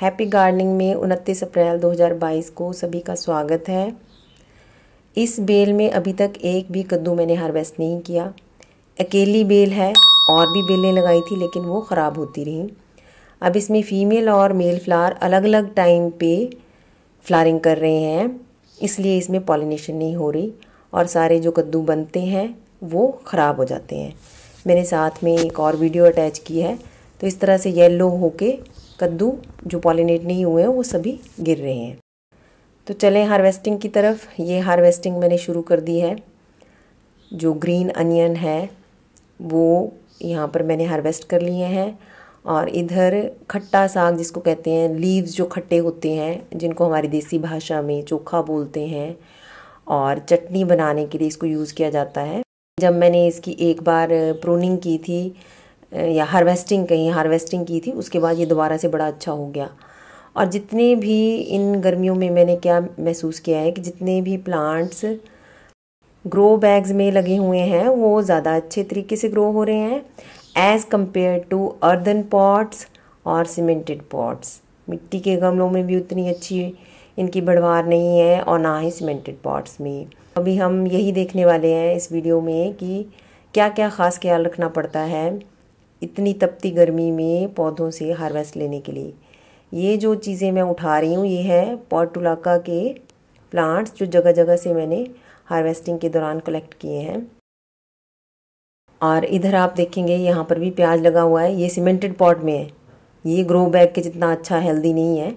happy gardening में 29 अप्रैल 2022 को सभी का स्वागत है इस बेल में अभी तक एक भी कद्दू मैंने हार्वेस्ट नहीं किया अकेली बेल है और भी बेलें लगाई थी लेकिन वो ख़राब होती रहीं अब इसमें फ़ीमेल और मेल फ्लावर अलग अलग टाइम पे फ्लारिंग कर रहे हैं इसलिए इसमें पॉलिनेशन नहीं हो रही और सारे जो कद्दू बनते हैं वो ख़राब हो जाते हैं मैंने साथ में एक और वीडियो अटैच की है तो इस तरह से येलो होके कद्दू जो पॉलिनेट नहीं हुए हैं वो सभी गिर रहे हैं तो चलें हार्वेस्टिंग की तरफ ये हार्वेस्टिंग मैंने शुरू कर दी है जो ग्रीन अनियन है वो यहाँ पर मैंने हार्वेस्ट कर लिए हैं और इधर खट्टा साग जिसको कहते हैं लीव्स जो खट्टे होते हैं जिनको हमारी देसी भाषा में चोखा बोलते हैं और चटनी बनाने के लिए इसको यूज़ किया जाता है जब मैंने इसकी एक बार प्रोनिंग की थी या हार्वेस्टिंग कहीं हार्वेस्टिंग की थी उसके बाद ये दोबारा से बड़ा अच्छा हो गया और जितने भी इन गर्मियों में मैंने क्या महसूस किया है कि जितने भी प्लांट्स ग्रो बैग्स में लगे हुए हैं वो ज़्यादा अच्छे तरीके से ग्रो हो रहे हैं as compare to earthen pots और सीमेंटेड पॉट्स मिट्टी के गमलों में भी उतनी अच्छी इनकी बढ़वार नहीं है और ना ही सीमेंटेड पॉट्स में अभी हम यही देखने वाले हैं इस वीडियो में कि क्या क्या ख़ास ख्याल रखना पड़ता है इतनी तपती गर्मी में पौधों से हार्वेस्ट लेने के लिए ये जो चीज़ें मैं उठा रही हूँ ये है पॉटुलाका के प्लांट्स जो जगह जगह से मैंने हार्वेस्टिंग के दौरान कलेक्ट किए हैं और इधर आप देखेंगे यहाँ पर भी प्याज लगा हुआ है ये सीमेंटेड पॉट में है ये ग्रो बैग के जितना अच्छा हेल्दी नहीं है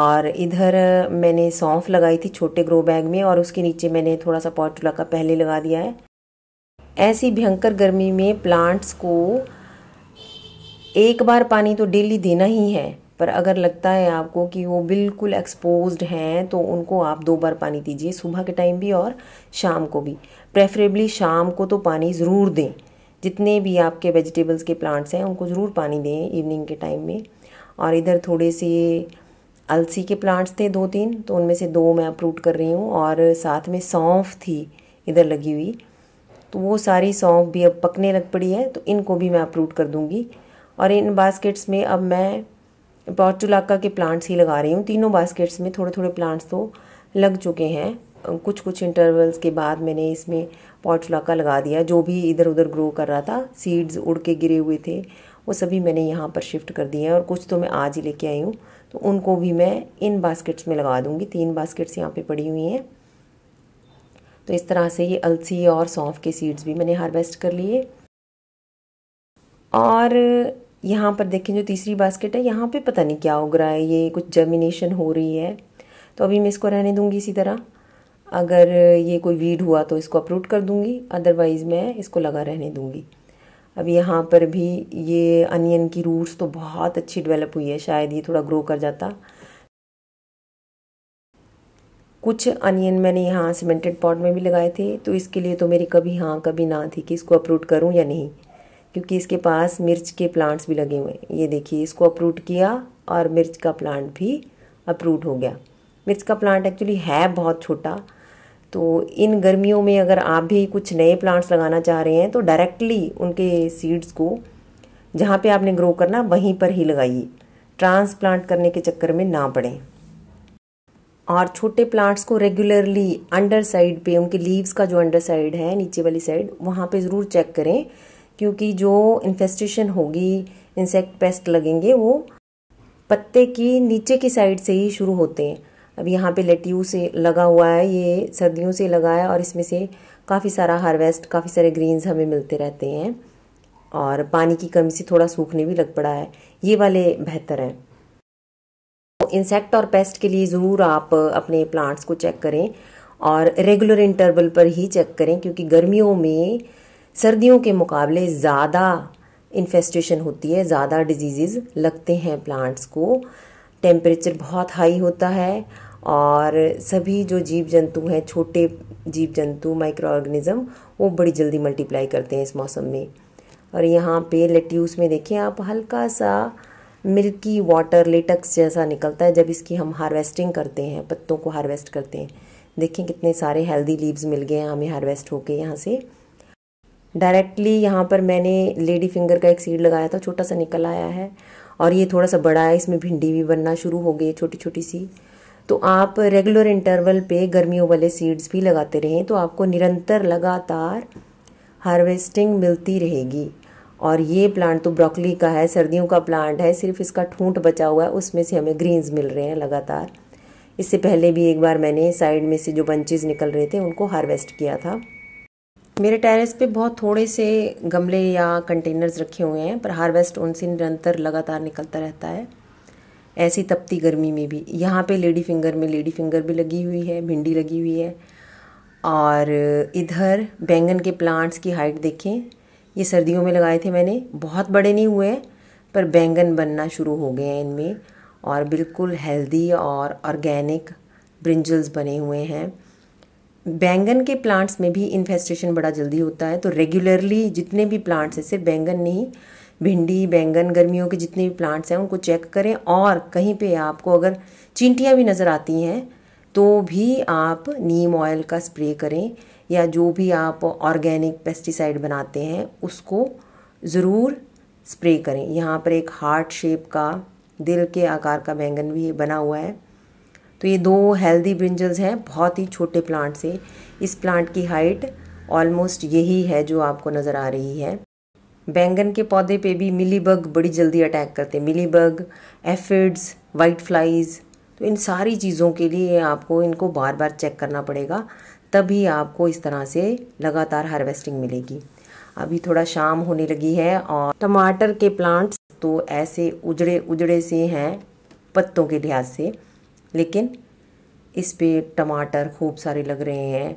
और इधर मैंने सौंफ लगाई थी छोटे ग्रो बैग में और उसके नीचे मैंने थोड़ा सा पॉटुलाका पहले लगा दिया है ऐसी भयंकर गर्मी में प्लांट्स को एक बार पानी तो डेली देना ही है पर अगर लगता है आपको कि वो बिल्कुल एक्सपोज हैं तो उनको आप दो बार पानी दीजिए सुबह के टाइम भी और शाम को भी प्रेफरेबली शाम को तो पानी ज़रूर दें जितने भी आपके वेजिटेबल्स के प्लांट्स हैं उनको ज़रूर पानी दें इवनिंग के टाइम में और इधर थोड़े से अलसी के प्लांट्स थे दो तीन तो उनमें से दो मैं अप्रूट कर रही हूँ और साथ में सौंफ थी इधर लगी हुई तो वो सारी सौंफ भी अब पकने लग पड़ी है तो इनको भी मैं अप्रूट कर दूँगी और इन बास्केट्स में अब मैं पॉर्चुलाका के प्लांट्स ही लगा रही हूँ तीनों बास्केट्स में थोड़े थोड़े प्लांट्स तो लग चुके हैं कुछ कुछ इंटरवल्स के बाद मैंने इसमें पॉर्चुलाका लगा दिया जो भी इधर उधर ग्रो कर रहा था सीड्स उड़ के गिरे हुए थे वो सभी मैंने यहाँ पर शिफ्ट कर दिए हैं और कुछ तो मैं आज ही लेके आई हूँ तो उनको भी मैं इन बास्केट्स में लगा दूँगी तीन बास्केट्स यहाँ पर पड़ी हुई हैं तो इस तरह से ये अलसी और सौंफ के सीड्स भी मैंने हार्वेस्ट कर लिए और यहाँ पर देखें जो तीसरी बास्केट है यहाँ पे पता नहीं क्या उग रहा है ये कुछ जर्मिनेशन हो रही है तो अभी मैं इसको रहने दूँगी इसी तरह अगर ये कोई वीड हुआ तो इसको अपरूट कर दूँगी अदरवाइज़ मैं इसको लगा रहने दूँगी अब यहाँ पर भी ये अनियन की रूट्स तो बहुत अच्छी डेवलप हुई है शायद ये थोड़ा ग्रो कर जाता कुछ अनियन मैंने यहाँ सीमेंटेड पॉट में भी लगाए थे तो इसके लिए तो मेरी कभी हाँ कभी ना थी कि इसको अपलोड करूँ या नहीं क्योंकि इसके पास मिर्च के प्लांट्स भी लगे हुए हैं ये देखिए इसको अप्रूट किया और मिर्च का प्लांट भी अप्रूट हो गया मिर्च का प्लांट एक्चुअली है बहुत छोटा तो इन गर्मियों में अगर आप भी कुछ नए प्लांट्स लगाना चाह रहे हैं तो डायरेक्टली उनके सीड्स को जहाँ पे आपने ग्रो करना वहीं पर ही लगाइए ट्रांसप्लांट करने के चक्कर में ना पड़ें और छोटे प्लांट्स को रेगुलरली अंडर साइड पर उनके लीव्स का जो अंडर साइड है नीचे वाली साइड वहाँ पर ज़रूर चेक करें क्योंकि जो इन्फेस्टेशन होगी इंसेक्ट पेस्ट लगेंगे वो पत्ते की नीचे की साइड से ही शुरू होते हैं अब यहाँ पे लेट्यू से लगा हुआ है ये सर्दियों से लगा है और इसमें से काफ़ी सारा हार्वेस्ट काफ़ी सारे ग्रीन्स हमें मिलते रहते हैं और पानी की कमी से थोड़ा सूखने भी लग पड़ा है ये वाले बेहतर हैं तो इंसेक्ट और पेस्ट के लिए ज़रूर आप अपने प्लांट्स को चेक करें और रेगुलर इंटरवल पर ही चेक करें क्योंकि गर्मियों में सर्दियों के मुकाबले ज़्यादा इन्फेस्टेशन होती है ज़्यादा डिजीज़ लगते हैं प्लांट्स को टेम्परेचर बहुत हाई होता है और सभी जो जीव जंतु हैं छोटे जीव जंतु माइक्रो ऑर्गेनिज़म वो बड़ी जल्दी मल्टीप्लाई करते हैं इस मौसम में और यहाँ पे लेट्यूस में देखें आप हल्का सा मिल्की वाटर लेटक्स जैसा निकलता है जब इसकी हम हार्वेस्टिंग करते हैं पत्तों को हार्वेस्ट करते हैं देखें कितने सारे हेल्दी लीव्स मिल गए हैं हमें हार्वेस्ट होके यहाँ से डायरेक्टली यहाँ पर मैंने लेडी फिंगर का एक सीड लगाया था छोटा सा निकल आया है और ये थोड़ा सा बड़ा है इसमें भिंडी भी बनना शुरू हो गई है छोटी छोटी सी तो आप रेगुलर इंटरवल पे गर्मियों वाले सीड्स भी लगाते रहें तो आपको निरंतर लगातार हार्वेस्टिंग मिलती रहेगी और ये प्लांट तो ब्रोकली का है सर्दियों का प्लांट है सिर्फ इसका ठूंठ बचा हुआ है उसमें से हमें ग्रीन्स मिल रहे हैं लगातार इससे पहले भी एक बार मैंने साइड में से जो बंचेज निकल रहे थे उनको हार्वेस्ट किया था मेरे टेरेस पे बहुत थोड़े से गमले या कंटेनर्स रखे हुए हैं पर हार्वेस्ट उनसे निरंतर लगातार निकलता रहता है ऐसी तपती गर्मी में भी यहाँ पे लेडी फिंगर में लेडी फिंगर भी लगी हुई है भिंडी लगी हुई है और इधर बैंगन के प्लांट्स की हाइट देखें ये सर्दियों में लगाए थे मैंने बहुत बड़े नहीं हुए पर बैंगन बनना शुरू हो गए हैं इनमें और बिल्कुल हेल्दी और ऑर्गेनिक ब्रिंजल्स बने हुए हैं बैंगन के प्लांट्स में भी इन्फेस्टेशन बड़ा जल्दी होता है तो रेगुलरली जितने भी प्लांट्स हैं सिर्फ बैंगन नहीं भिंडी बैंगन गर्मियों के जितने भी प्लांट्स हैं उनको चेक करें और कहीं पे आपको अगर चींटियाँ भी नज़र आती हैं तो भी आप नीम ऑयल का स्प्रे करें या जो भी आप ऑर्गेनिक पेस्टिसाइड बनाते हैं उसको ज़रूर स्प्रे करें यहाँ पर एक हार्ट शेप का दिल के आकार का बैंगन भी बना हुआ है तो ये दो हेल्दी ब्रिंजल्स हैं बहुत ही छोटे प्लांट से इस प्लांट की हाइट ऑलमोस्ट यही है जो आपको नज़र आ रही है बैंगन के पौधे पे भी मिली बग बड़ी जल्दी अटैक करते हैं mealy bug aphids white flies तो इन सारी चीज़ों के लिए आपको इनको बार बार चेक करना पड़ेगा तभी आपको इस तरह से लगातार हार्वेस्टिंग मिलेगी अभी थोड़ा शाम होने लगी है और टमाटर के प्लांट्स तो ऐसे उजड़े उजड़े से हैं पत्तों के लिहाज से लेकिन इस पे टमाटर खूब सारे लग रहे हैं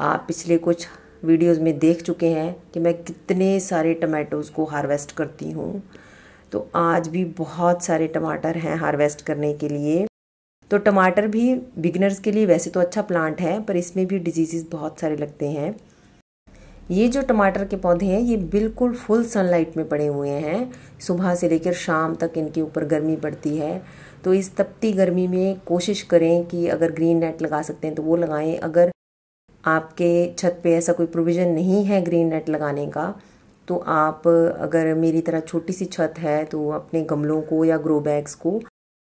आप पिछले कुछ वीडियोस में देख चुके हैं कि मैं कितने सारे टमाटोज़ को हार्वेस्ट करती हूँ तो आज भी बहुत सारे टमाटर हैं हार्वेस्ट करने के लिए तो टमाटर भी बिगनर्स के लिए वैसे तो अच्छा प्लांट है पर इसमें भी डिजीज़ बहुत सारे लगते हैं ये जो टमाटर के पौधे हैं ये बिल्कुल फुल सनलाइट में पड़े हुए हैं सुबह से लेकर शाम तक इनके ऊपर गर्मी पड़ती है तो इस तपती गर्मी में कोशिश करें कि अगर ग्रीन नेट लगा सकते हैं तो वो लगाएं अगर आपके छत पे ऐसा कोई प्रोविज़न नहीं है ग्रीन नेट लगाने का तो आप अगर मेरी तरह छोटी सी छत है तो अपने गमलों को या ग्रो बैग्स को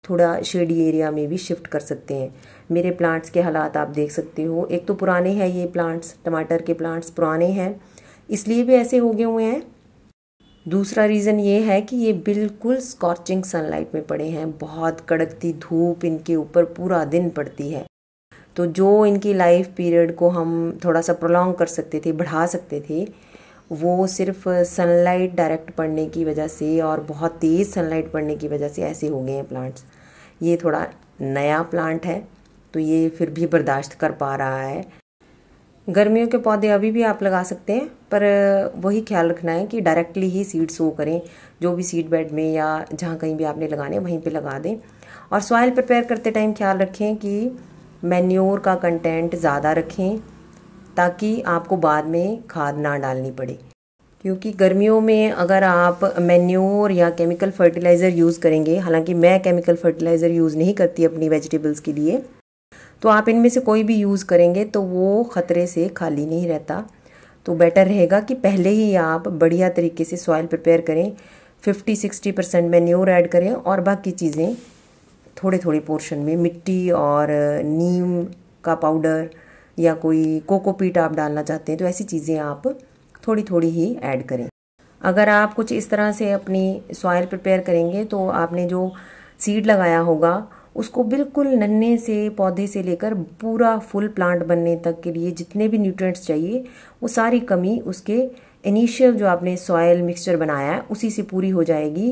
थोड़ा शेडी एरिया में भी शिफ्ट कर सकते हैं मेरे प्लांट्स के हालात आप देख सकते हो एक तो पुराने हैं ये प्लांट्स टमाटर के प्लांट्स पुराने हैं इसलिए भी ऐसे हो गए हुए हैं दूसरा रीज़न ये है कि ये बिल्कुल स्कॉचिंग सनलाइट में पड़े हैं बहुत कड़कती धूप इनके ऊपर पूरा दिन पड़ती है तो जो इनकी लाइफ पीरियड को हम थोड़ा सा प्रोलॉन्ग कर सकते थे बढ़ा सकते थे वो सिर्फ सनलाइट डायरेक्ट पड़ने की वजह से और बहुत तेज़ सनलाइट पड़ने की वजह से ऐसे हो गए हैं प्लांट्स ये थोड़ा नया प्लांट है तो ये फिर भी बर्दाश्त कर पा रहा है गर्मियों के पौधे अभी भी आप लगा सकते हैं पर वही ख्याल रखना है कि डायरेक्टली ही सीड सो करें जो भी सीड बेड में या जहाँ कहीं भी आपने लगाने वहीं पे लगा दें और सॉइल प्रिपेयर करते टाइम ख्याल रखें कि मैन्योर का कंटेंट ज़्यादा रखें ताकि आपको बाद में खाद ना डालनी पड़े क्योंकि गर्मियों में अगर आप मेन्योर या केमिकल फर्टिलाइज़र यूज़ करेंगे हालांकि मैं केमिकल फर्टिलाइज़र यूज़ नहीं करती अपनी वेजिटेबल्स के लिए तो आप इनमें से कोई भी यूज़ करेंगे तो वो ख़तरे से खाली नहीं रहता तो बेटर रहेगा कि पहले ही आप बढ़िया तरीके से सॉइल प्रिपेयर करें 50-60 परसेंट मेन्योर ऐड करें और बाकी चीज़ें थोड़े थोड़े पोर्शन में मिट्टी और नीम का पाउडर या कोई कोकोपीट आप डालना चाहते हैं तो ऐसी चीज़ें आप थोड़ी थोड़ी ही ऐड करें अगर आप कुछ इस तरह से अपनी सॉयल प्रिपेयर करेंगे तो आपने जो सीड लगाया होगा उसको बिल्कुल नन्हे से पौधे से लेकर पूरा फुल प्लांट बनने तक के लिए जितने भी न्यूट्रिएंट्स चाहिए वो सारी कमी उसके इनिशियल जो आपने सॉयल मिक्सचर बनाया है उसी से पूरी हो जाएगी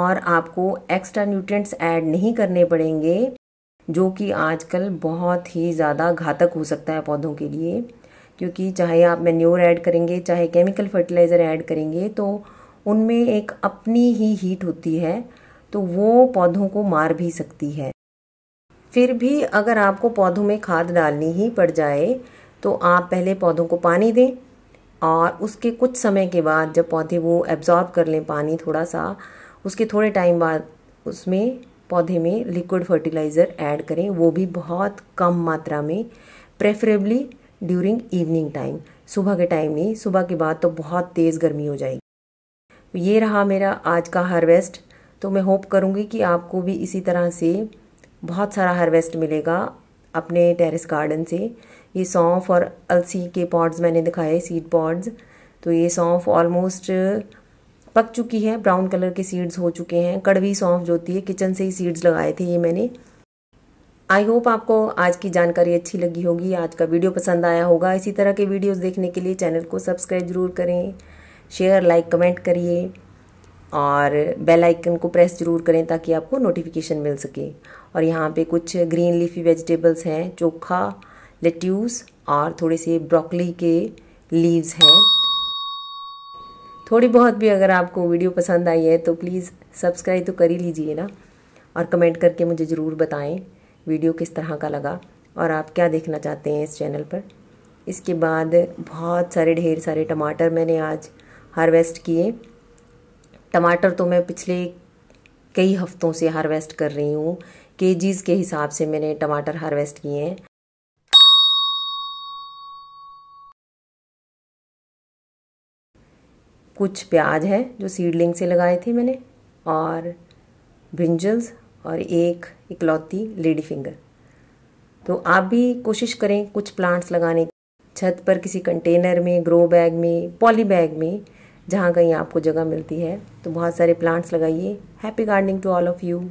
और आपको एक्स्ट्रा न्यूट्रिएंट्स ऐड नहीं करने पड़ेंगे जो कि आजकल बहुत ही ज़्यादा घातक हो सकता है पौधों के लिए क्योंकि चाहे आप मेन्योर ऐड करेंगे चाहे केमिकल फर्टिलाइज़र ऐड करेंगे तो उनमें एक अपनी ही हीट होती है तो वो पौधों को मार भी सकती है फिर भी अगर आपको पौधों में खाद डालनी ही पड़ जाए तो आप पहले पौधों को पानी दें और उसके कुछ समय के बाद जब पौधे वो एब्जॉर्ब कर लें पानी थोड़ा सा उसके थोड़े टाइम बाद उसमें पौधे में लिक्विड फर्टिलाइज़र ऐड करें वो भी बहुत कम मात्रा में प्रेफरेबली ड्यूरिंग इवनिंग टाइम सुबह के टाइम नहीं सुबह के बाद तो बहुत तेज़ गर्मी हो जाएगी तो ये रहा मेरा आज का हार्वेस्ट तो मैं होप करूँगी कि आपको भी इसी तरह से बहुत सारा हार्वेस्ट मिलेगा अपने टेरेस गार्डन से ये सौंफ और अलसी के पॉड्स मैंने दिखाए सीड पॉड्स तो ये सौंफ ऑलमोस्ट पक चुकी है ब्राउन कलर के सीड्स हो चुके हैं कड़वी सौंफ जो होती है किचन से ही सीड्स लगाए थे ये मैंने आई होप आपको आज की जानकारी अच्छी लगी होगी आज का वीडियो पसंद आया होगा इसी तरह के वीडियोस देखने के लिए चैनल को सब्सक्राइब जरूर करें शेयर लाइक कमेंट करिए और बेल आइकन को प्रेस जरूर करें ताकि आपको नोटिफिकेशन मिल सके और यहाँ पे कुछ ग्रीन लीफी वेजिटेबल्स हैं चोखा लेट्यूस और थोड़े से ब्रोकली के लीव्स हैं थोड़ी बहुत भी अगर आपको वीडियो पसंद आई है तो प्लीज़ सब्सक्राइब तो कर ही लीजिए ना और कमेंट करके मुझे ज़रूर बताएं वीडियो किस तरह का लगा और आप क्या देखना चाहते हैं इस चैनल पर इसके बाद बहुत सारे ढेर सारे टमाटर मैंने आज हार्वेस्ट किए टमाटर तो मैं पिछले कई हफ्तों से हार्वेस्ट कर रही हूँ केजीज़ के हिसाब से मैंने टमाटर हार्वेस्ट किए हैं कुछ प्याज है जो सीडलिंग से लगाए थे मैंने और ब्रिंजल्स और एक इकलौती लेडी फिंगर तो आप भी कोशिश करें कुछ प्लांट्स लगाने की छत पर किसी कंटेनर में ग्रो बैग में पॉली बैग में जहाँ कहीं आपको जगह मिलती है तो बहुत सारे प्लांट्स लगाइए happy gardening to all of you